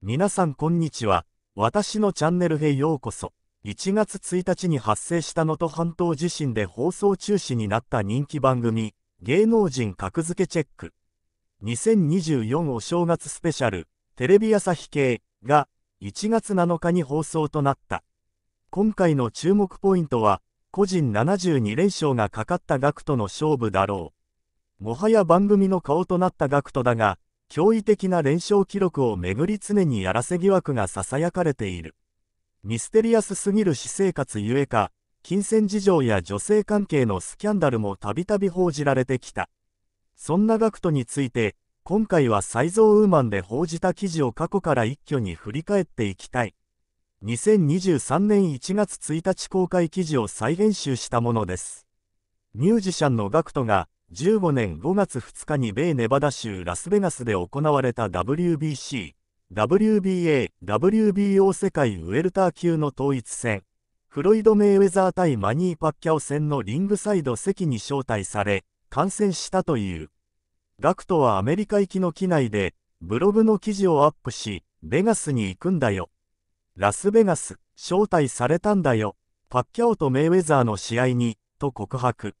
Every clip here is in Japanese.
皆さんこんにちは。私のチャンネルへようこそ。1月1日に発生した能登半島地震で放送中止になった人気番組、芸能人格付けチェック。2024お正月スペシャル、テレビ朝日系が1月7日に放送となった。今回の注目ポイントは、個人72連勝がかかったガクの勝負だろう。もはや番組の顔となったガクだが、驚異的な連勝記録をめぐり常にやらせ疑惑が囁かれている。ミステリアスすぎる私生活ゆえか、金銭事情や女性関係のスキャンダルもたびたび報じられてきた。そんなガクトについて、今回はサイゾウーマンで報じた記事を過去から一挙に振り返っていきたい。2023年1月1日公開記事を再編集したものです。ミュージシャンのガクトが、2015年5月2日に米ネバダ州ラスベガスで行われた WBC、WBA、WBO 世界ウェルター級の統一戦、フロイド・メイウェザー対マニー・パッキャオ戦のリングサイド席に招待され、観戦したという。ガクトはアメリカ行きの機内で、ブログの記事をアップし、ベガスに行くんだよ。ラスベガス、招待されたんだよ。パッキャオとメイウェザーの試合に、と告白。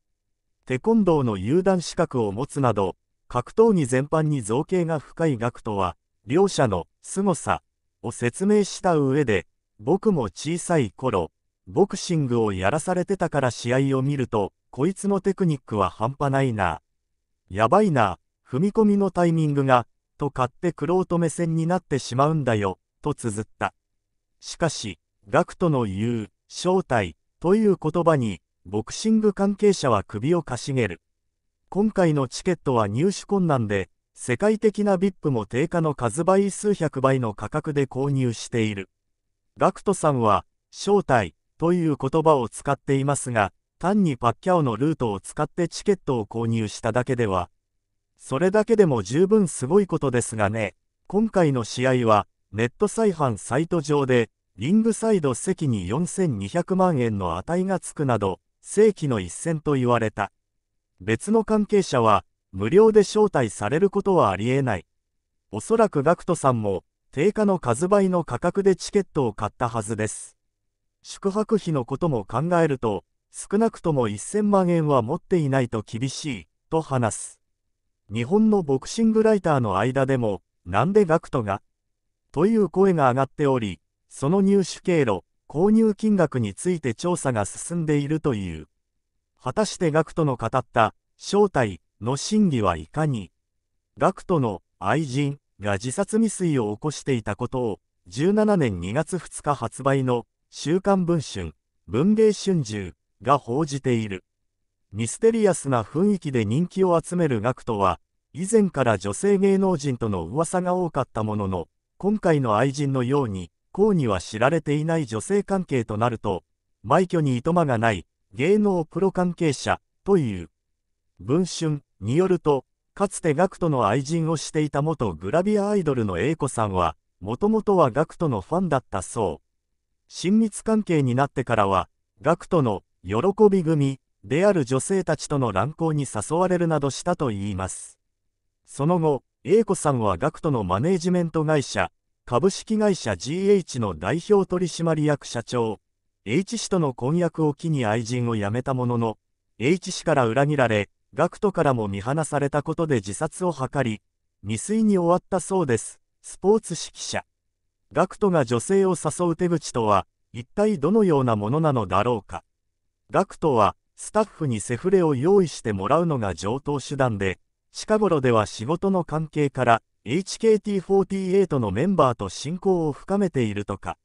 テコンドーの有段資格を持つなど、格闘技全般に造形が深い学徒は、両者の凄さを説明した上で、僕も小さい頃、ボクシングをやらされてたから試合を見ると、こいつのテクニックは半端ないな。やばいな、踏み込みのタイミングが、と買ってクロート目線になってしまうんだよ、と綴った。しかし、gackt の言う、正体、という言葉に、ボクシング関係者は首をかしげる。今回のチケットは入手困難で、世界的な VIP も定価の数倍数百倍の価格で購入している。ガクトさんは、招待という言葉を使っていますが、単にパッキャオのルートを使ってチケットを購入しただけでは、それだけでも十分すごいことですがね、今回の試合は、ネット再販サイト上で、リングサイド席に4200万円の値がつくなど、世紀の一戦と言われた。別の関係者は、無料で招待されることはありえない。おそらく gackt さんも、定価の数倍の価格でチケットを買ったはずです。宿泊費のことも考えると、少なくとも1000万円は持っていないと厳しい、と話す。日本のボクシングライターの間でも、なんで gackt がという声が上がっており、その入手経路、購入金額について調査が進んでいるという。果たして学徒の語った正体の真偽はいかに学徒の愛人が自殺未遂を起こしていたことを17年2月2日発売の週刊文春文芸春秋が報じている。ミステリアスな雰囲気で人気を集める学徒は以前から女性芸能人との噂が多かったものの今回の愛人のように公には知られていない女性関係となると、埋挙にいとまがない芸能プロ関係者という。文春によると、かつてガク t の愛人をしていた元グラビアアイドルの A 子さんは、もともとはガク t のファンだったそう。親密関係になってからは、ガク t の喜び組である女性たちとの乱交に誘われるなどしたといいます。その後、A 子さんはガク t のマネージメント会社、株式会社 GH の代表取締役社長 H 氏との婚約を機に愛人を辞めたものの H 氏から裏切られ gackt からも見放されたことで自殺を図り未遂に終わったそうですスポーツ指揮者 gackt が女性を誘う手口とは一体どのようなものなのだろうか gackt はスタッフにセフレを用意してもらうのが上等手段で近頃では仕事の関係から HKT48 のメンバーと親交を深めているとか。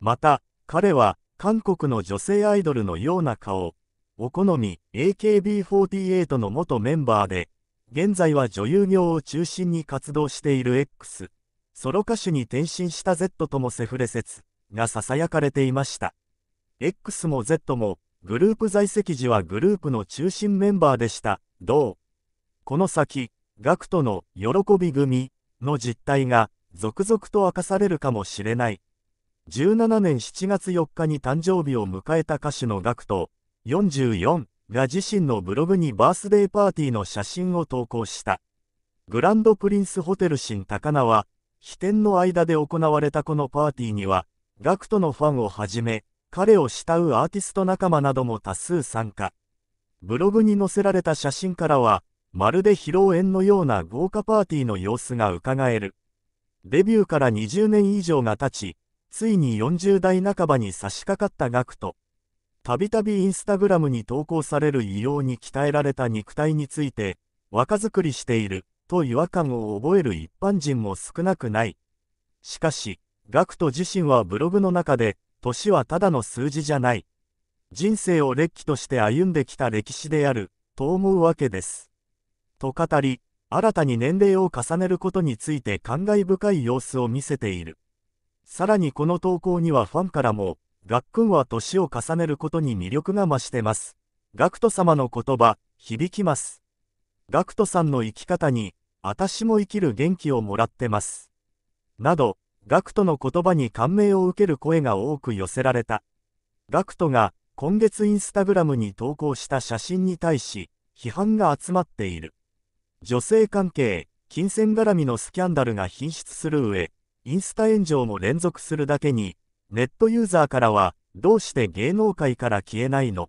また、彼は韓国の女性アイドルのような顔、お好み AKB48 の元メンバーで、現在は女優業を中心に活動している X、ソロ歌手に転身した Z ともセフレ説が囁かれていました。X も Z もグループ在籍時はグループの中心メンバーでした。どうこの先、ガクトの喜び組の実態が続々と明かされるかもしれない。17年7月4日に誕生日を迎えた歌手のガクト44が自身のブログにバースデーパーティーの写真を投稿した。グランドプリンスホテル新高輪は、飛天の間で行われたこのパーティーには、ガクトのファンをはじめ、彼を慕うアーティスト仲間なども多数参加。ブログに載せられた写真からは、まるで披露宴のような豪華パーティーの様子がうかがえる。デビューから20年以上が経ち、ついに40代半ばに差し掛かったガクト。たびたびインスタグラムに投稿される異様に鍛えられた肉体について、若作りしている、と違和感を覚える一般人も少なくない。しかし、ガクト自身はブログの中で、年はただの数字じゃない。人生を劣気として歩んできた歴史である、と思うわけです。と語り、新たに年齢を重ねることについて感慨深い様子を見せている。さらにこの投稿にはファンからも、ガックンは年を重ねることに魅力が増してます。ガクト様の言葉、響きます。ガクトさんの生き方に、私も生きる元気をもらってます。など、ガクトの言葉に感銘を受ける声が多く寄せられた。ガクトが今月インスタグラムに投稿した写真に対し批判が集まっている。女性関係、金銭絡みのスキャンダルが頻出する上、インスタ炎上も連続するだけに、ネットユーザーからは、どうして芸能界から消えないの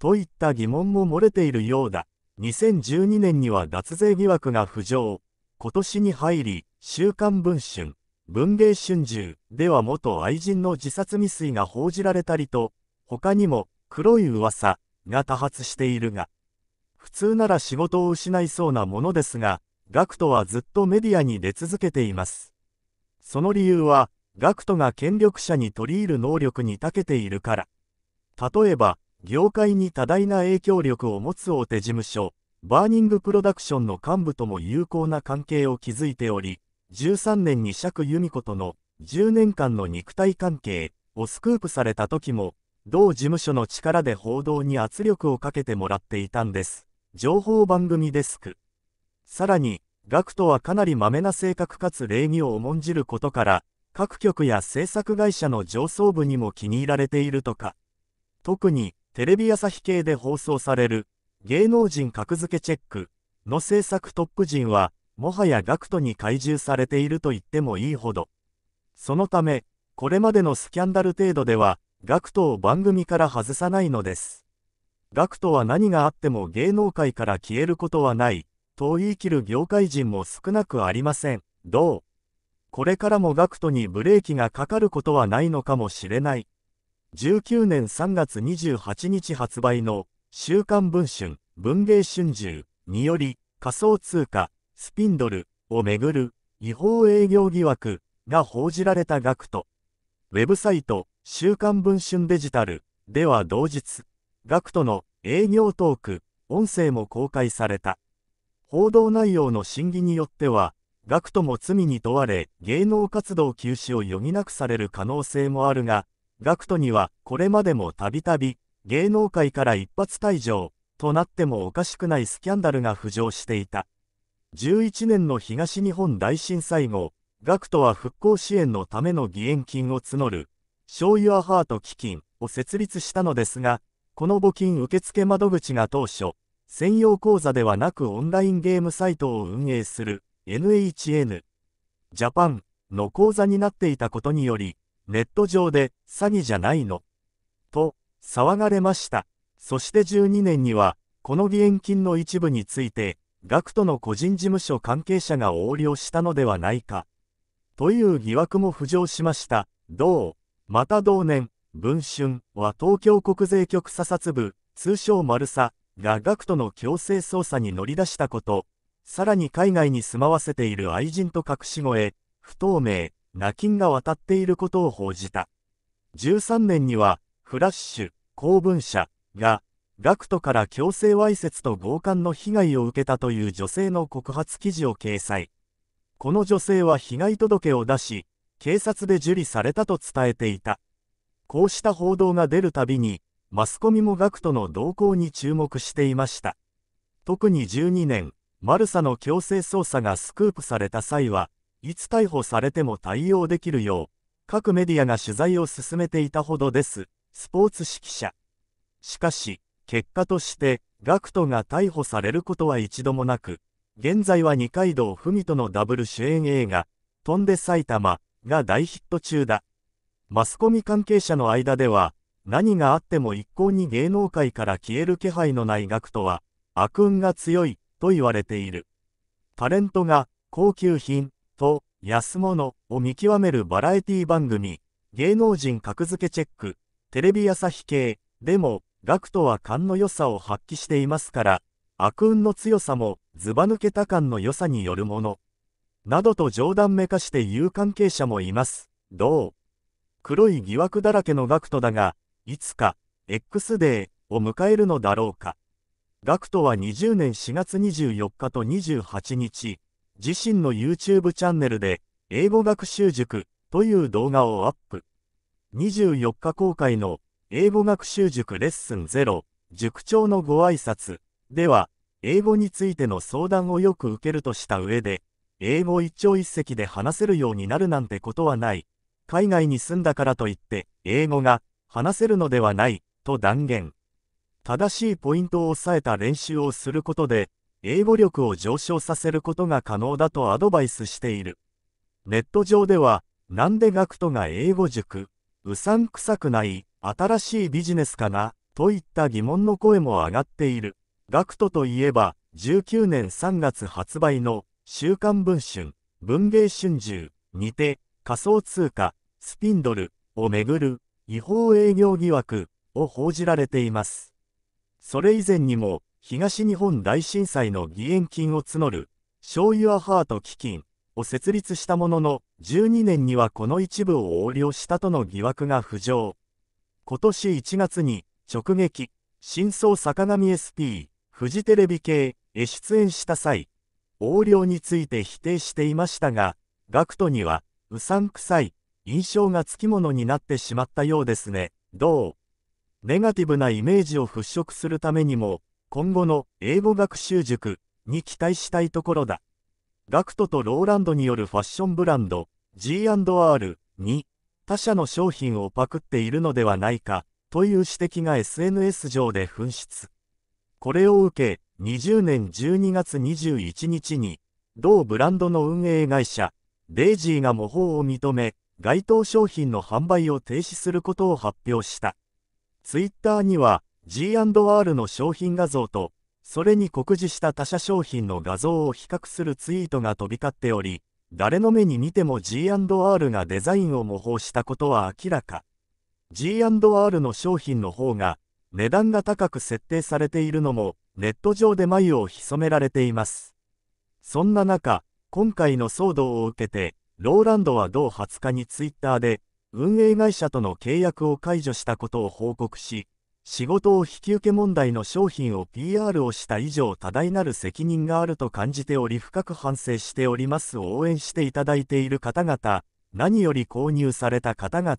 といった疑問も漏れているようだ。2012年には脱税疑惑が浮上。今年に入り、週刊文春、文芸春秋では元愛人の自殺未遂が報じられたりと、他にも黒い噂が多発しているが、普通なら仕事を失いそうなものですが、ガクトはずっとメディアに出続けています。その理由は、ガクトが権力者に取り入る能力に長けているから。例えば、業界に多大な影響力を持つ大手事務所、バーニングプロダクションの幹部とも有効な関係を築いており、13年に釈由美子との10年間の肉体関係をスクープされた時も、同事務所の力で報道に圧力をかけてもらっていたんです。情報番組デスク。さらに、ガクトはかなりまめな性格かつ礼儀を重んじることから、各局や制作会社の上層部にも気に入られているとか、特にテレビ朝日系で放送される芸能人格付けチェックの制作トップ陣は、もはやガクトに懐柔されていると言ってもいいほど。そのため、これまでのスキャンダル程度では、ガクトを番組から外さないのです。学徒は何があっても芸能界から消えることはない、と言い切る業界人も少なくありません。どうこれからも学徒にブレーキがかかることはないのかもしれない。19年3月28日発売の週刊文春、文芸春秋により仮想通貨、スピンドルをめぐる違法営業疑惑が報じられた学徒ウェブサイト、週刊文春デジタルでは同日、ガクトの営業トーク、音声も公開された。報道内容の審議によっては、ガクトも罪に問われ、芸能活動休止を余儀なくされる可能性もあるが、ガクトにはこれまでもたびたび、芸能界から一発退場となってもおかしくないスキャンダルが浮上していた。11年の東日本大震災後、ガクトは復興支援のための義援金を募る、醤油アハート基金を設立したのですが、この募金受付窓口が当初、専用口座ではなくオンラインゲームサイトを運営する NHN ジャパンの口座になっていたことにより、ネット上で詐欺じゃないのと騒がれました。そして12年には、この義援金の一部について、学徒の個人事務所関係者が横領したのではないかという疑惑も浮上しました。どうまた同年、文春は東京国税局査察部、通称丸サが学徒の強制捜査に乗り出したこと、さらに海外に住まわせている愛人と隠し声、不透明、な金が渡っていることを報じた。13年には、フラッシュ、公文社が、学徒から強制わいせつと強姦の被害を受けたという女性の告発記事を掲載。この女性は被害届を出し、警察で受理されたと伝えていた。こうした報道が出るたびに、マスコミも gackt の動向に注目していました。特に12年、マルサの強制捜査がスクープされた際は、いつ逮捕されても対応できるよう、各メディアが取材を進めていたほどです、スポーツ指揮者。しかし、結果として、gackt が逮捕されることは一度もなく、現在は二階堂ふみとのダブル主演映画、飛んで埼玉が大ヒット中だ。マスコミ関係者の間では、何があっても一向に芸能界から消える気配のない額とは、悪運が強い、と言われている。タレントが、高級品、と、安物、を見極めるバラエティ番組、芸能人格付けチェック、テレビ朝日系、でも、額とは勘の良さを発揮していますから、悪運の強さも、ずば抜けた感の良さによるもの。などと冗談めかして言う関係者もいます。どう黒い疑惑だらけの学徒だが、いつか、X デーを迎えるのだろうか。学徒は20年4月24日と28日、自身の YouTube チャンネルで、英語学習塾という動画をアップ。24日公開の英語学習塾レッスン0、塾長のご挨拶では、英語についての相談をよく受けるとした上で、英語一朝一夕で話せるようになるなんてことはない。海外に住んだからといって、英語が話せるのではない、と断言。正しいポイントを押さえた練習をすることで、英語力を上昇させることが可能だとアドバイスしている。ネット上では、なんで学徒が英語塾、うさんくさくない、新しいビジネスかな、といった疑問の声も上がっている。学徒といえば、19年3月発売の、週刊文春、文芸春秋にて、仮想通貨、スピンドルをめぐる違法営業疑惑を報じられています。それ以前にも、東日本大震災の義援金を募る、醤油アハート基金を設立したものの、12年にはこの一部を横領したとの疑惑が浮上。今年1月に、直撃、真相坂上 SP、フジテレビ系へ出演した際、横領について否定していましたが、ガクトには、うさんくさい、印象がつきものになってしまったようですね。どうネガティブなイメージを払拭するためにも、今後の英語学習塾に期待したいところだ。ガクトとローランドによるファッションブランド G&R に他社の商品をパクっているのではないかという指摘が SNS 上で噴出。これを受け、20年12月21日に、同ブランドの運営会社デイジーが模倣を認め、該当商品の販売を停止することを発表した。ツイッターには G&R の商品画像と、それに酷似した他社商品の画像を比較するツイートが飛び交っており、誰の目に見ても G&R がデザインを模倣したことは明らか。G&R の商品の方が、値段が高く設定されているのも、ネット上で眉を潜められています。そんな中、今回の騒動を受けて、ローランドは同20日にツイッターで、運営会社との契約を解除したことを報告し、仕事を引き受け問題の商品を PR をした以上多大なる責任があると感じており深く反省しております応援していただいている方々、何より購入された方々、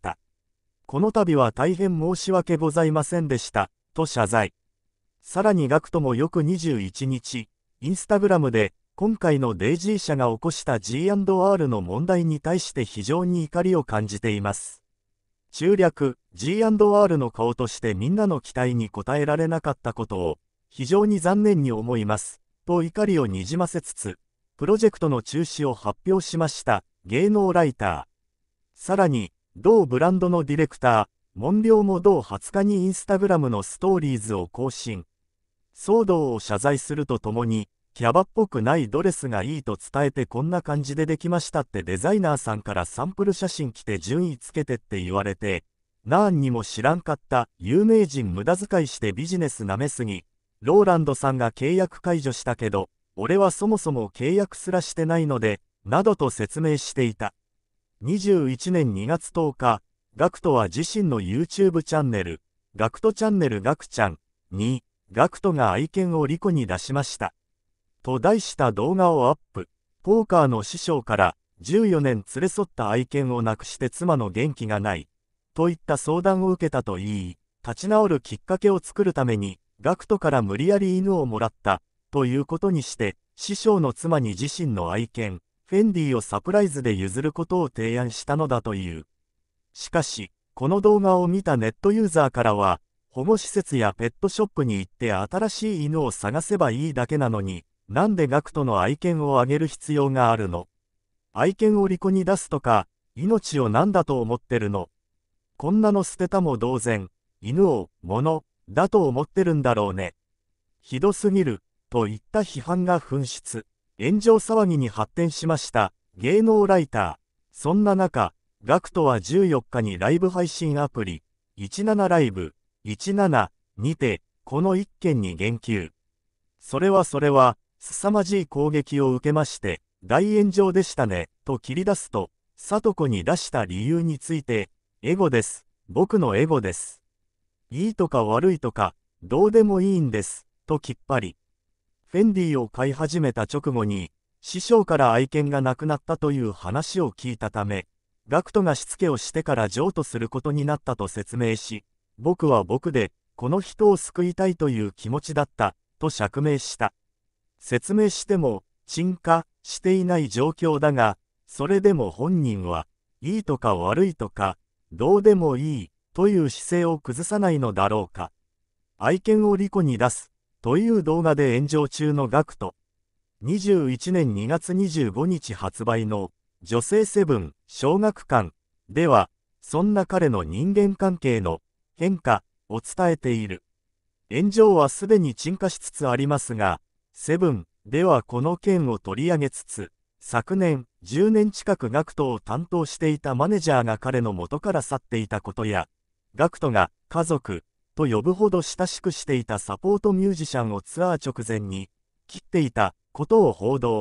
この度は大変申し訳ございませんでした、と謝罪。さらに学徒も翌21日、インスタグラムで、今回のデイジー社が起こした G&R の問題に対して非常に怒りを感じています。中略 G&R の顔としてみんなの期待に応えられなかったことを非常に残念に思います。と怒りをにじませつつ、プロジェクトの中止を発表しました芸能ライター。さらに、同ブランドのディレクター、モンリョウも同20日にインスタグラムのストーリーズを更新。騒動を謝罪するとともに、キャバっぽくないドレスがいいと伝えてこんな感じでできましたってデザイナーさんからサンプル写真来て順位つけてって言われて、なーんにも知らんかった、有名人無駄遣いしてビジネス舐めすぎ、ローランドさんが契約解除したけど、俺はそもそも契約すらしてないので、などと説明していた。21年2月10日、ガクトは自身の YouTube チャンネル、ガクトチャンネルガクちゃんに、ガクトが愛犬をリコに出しました。と題した動画をアップ。ポーカーの師匠から14年連れ添った愛犬を亡くして妻の元気がない。といった相談を受けたといい、立ち直るきっかけを作るために、ガクトから無理やり犬をもらった、ということにして、師匠の妻に自身の愛犬、フェンディをサプライズで譲ることを提案したのだという。しかし、この動画を見たネットユーザーからは、保護施設やペットショップに行って新しい犬を探せばいいだけなのに、なんでクトの愛犬をあげる必要があるの愛犬を利己に出すとか、命を何だと思ってるのこんなの捨てたも同然、犬を、物、だと思ってるんだろうね。ひどすぎる、といった批判が噴出、炎上騒ぎに発展しました、芸能ライター。そんな中、ガクトは14日にライブ配信アプリ、17ライブ、17にて、この一件に言及。それはそれは、凄まじい攻撃を受けまして、大炎上でしたね、と切り出すと、里子に出した理由について、エゴです、僕のエゴです。いいとか悪いとか、どうでもいいんです、ときっぱり。フェンディを飼い始めた直後に、師匠から愛犬が亡くなったという話を聞いたため、ガクトがしつけをしてから譲渡することになったと説明し、僕は僕で、この人を救いたいという気持ちだった、と釈明した。説明しても沈下していない状況だが、それでも本人はいいとか悪いとか、どうでもいいという姿勢を崩さないのだろうか。愛犬をリコに出すという動画で炎上中のガクト。21年2月25日発売の女性セブン小学館では、そんな彼の人間関係の変化を伝えている。炎上はすでに沈下しつつありますが、セブンではこの件を取り上げつつ、昨年、10年近く GACKT を担当していたマネージャーが彼の元から去っていたことや、GACKT が家族と呼ぶほど親しくしていたサポートミュージシャンをツアー直前に切っていたことを報道。